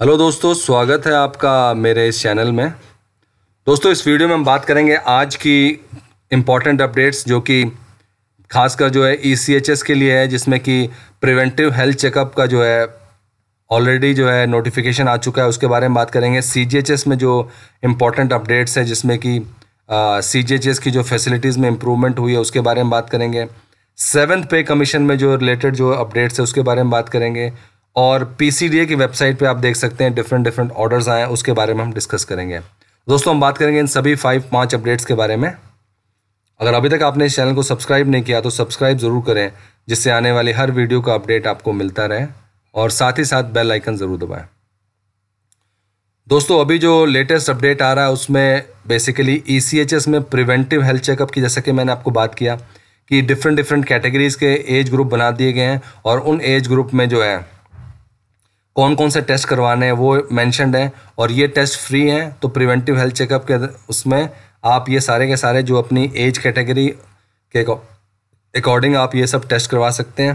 hello दोस्तों स्वागत है आपका मेरे इस चैनल में दोस्तों इस वीडियो में हम बात करेंगे आज की इम्पॉर्टेंट अपडेट्स जो कि खासकर जो है ई e के लिए है जिसमें कि प्रिवेंटिव हेल्थ चेकअप का जो है ऑलरेडी जो है नोटिफिकेशन आ चुका है उसके बारे में बात करेंगे सी में जो इम्पोर्टेंट अपडेट्स है जिसमें कि सी की जो फैसिलिटीज़ में इम्प्रूवमेंट हुई है उसके बारे में बात करेंगे सेवन्थ पे कमीशन में जो रिलेटेड जो अपडेट्स है उसके बारे में बात करेंगे और पी की वेबसाइट पे आप देख सकते हैं डिफरेंट डिफरेंट ऑर्डर्स आए हैं उसके बारे में हम डिस्कस करेंगे दोस्तों हम बात करेंगे इन सभी फाइव पाँच अपडेट्स के बारे में अगर अभी तक आपने इस चैनल को सब्सक्राइब नहीं किया तो सब्सक्राइब ज़रूर करें जिससे आने वाली हर वीडियो का अपडेट आपको मिलता रहे और साथ ही साथ बेल आइकन ज़रूर दबाएं दोस्तों अभी जो लेटेस्ट अपडेट आ रहा है उसमें बेसिकली ई e में प्रिवेंटिव हेल्थ चेकअप की जैसा कि मैंने आपको बात किया कि डिफरेंट डिफरेंट कैटेगरीज़ के एज ग्रुप बना दिए गए हैं और उन एज ग्रुप में जो है कौन कौन से टेस्ट करवाने हैं वो मैंशनड हैं और ये टेस्ट फ्री हैं तो प्रिवेंटिव हेल्थ चेकअप के उसमें आप ये सारे के सारे जो अपनी एज कैटेगरी के अकॉर्डिंग आप ये सब टेस्ट करवा सकते हैं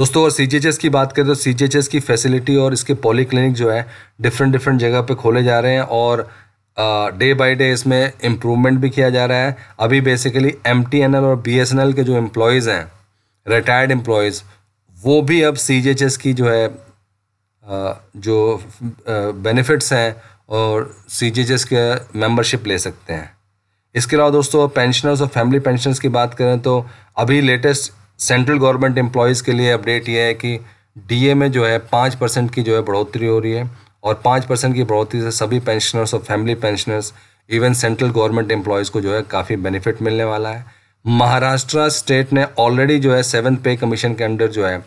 दोस्तों और सी की बात करें तो सी की फैसिलिटी और इसके पॉली क्लिनिक जो है डिफरेंट डिफरेंट जगह पे खोले जा रहे हैं और डे बाय डे इसमें इम्प्रूवमेंट भी किया जा रहा है अभी बेसिकली एम और बी के जो एम्प्लॉयज़ हैं रिटायर्ड एम्प्लॉयज़ वो भी अब सी की जो है जो बेनिफिट्स हैं और सी एच के मेम्बरशिप ले सकते हैं इसके अलावा दोस्तों पेंशनर्स और फैमिली पेंशनर्स की बात करें तो अभी लेटेस्ट सेंट्रल गवर्नमेंट एम्प्लॉयज़ के लिए अपडेट ये है कि डीए में जो है पाँच परसेंट की जो है बढ़ोतरी हो रही है और पाँच परसेंट की बढ़ोतरी से सभी पेंशनर्स और family pensioners even central government employees को जो है काफ़ी बेनिफिट मिलने वाला है महाराष्ट्र स्टेट ने ऑलरेडी जो है सेवन पे कमीशन के अंडर जो है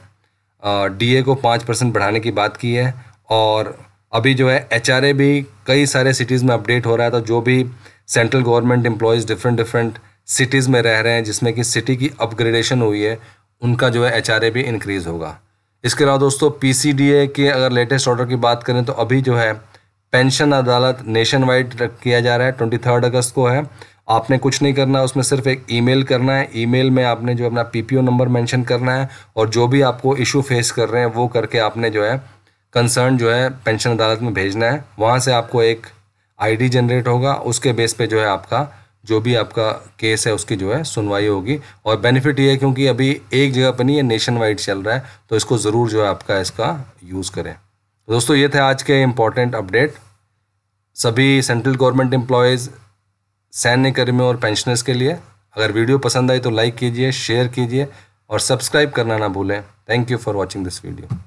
डीए को पाँच परसेंट बढ़ाने की बात की है और अभी जो है एच भी कई सारे सिटीज़ में अपडेट हो रहा है तो जो भी central government employees different different cities में रह रहे हैं जिसमें कि सिटी की अपग्रेडेशन हुई है उनका जो है एच भी इंक्रीज़ होगा इसके अलावा दोस्तों पी के अगर लेटेस्ट ऑर्डर की बात करें तो अभी जो है पेंशन अदालत नेशन वाइड किया जा रहा है ट्वेंटी थर्ड अगस्त को है आपने कुछ नहीं करना है उसमें सिर्फ एक ईमेल करना है ईमेल में आपने जो अपना पीपीओ नंबर मेंशन करना है और जो भी आपको इशू फेस कर रहे हैं वो करके आपने जो है कंसर्न जो है पेंशन अदालत में भेजना है वहाँ से आपको एक आईडी जनरेट होगा उसके बेस पे जो है आपका जो भी आपका केस है उसकी जो है सुनवाई होगी और बेनिफिट ये है क्योंकि अभी एक जगह पर नहीं है नेशन वाइड चल रहा है तो इसको ज़रूर जो है आपका इसका यूज़ करें तो दोस्तों ये थे आज के इम्पॉर्टेंट अपडेट सभी सेंट्रल गवर्नमेंट एम्प्लॉयज़ सैन्य कर्मियों और पेंशनर्स के लिए अगर वीडियो पसंद आई तो लाइक कीजिए शेयर कीजिए और सब्सक्राइब करना ना भूलें thank you for watching this video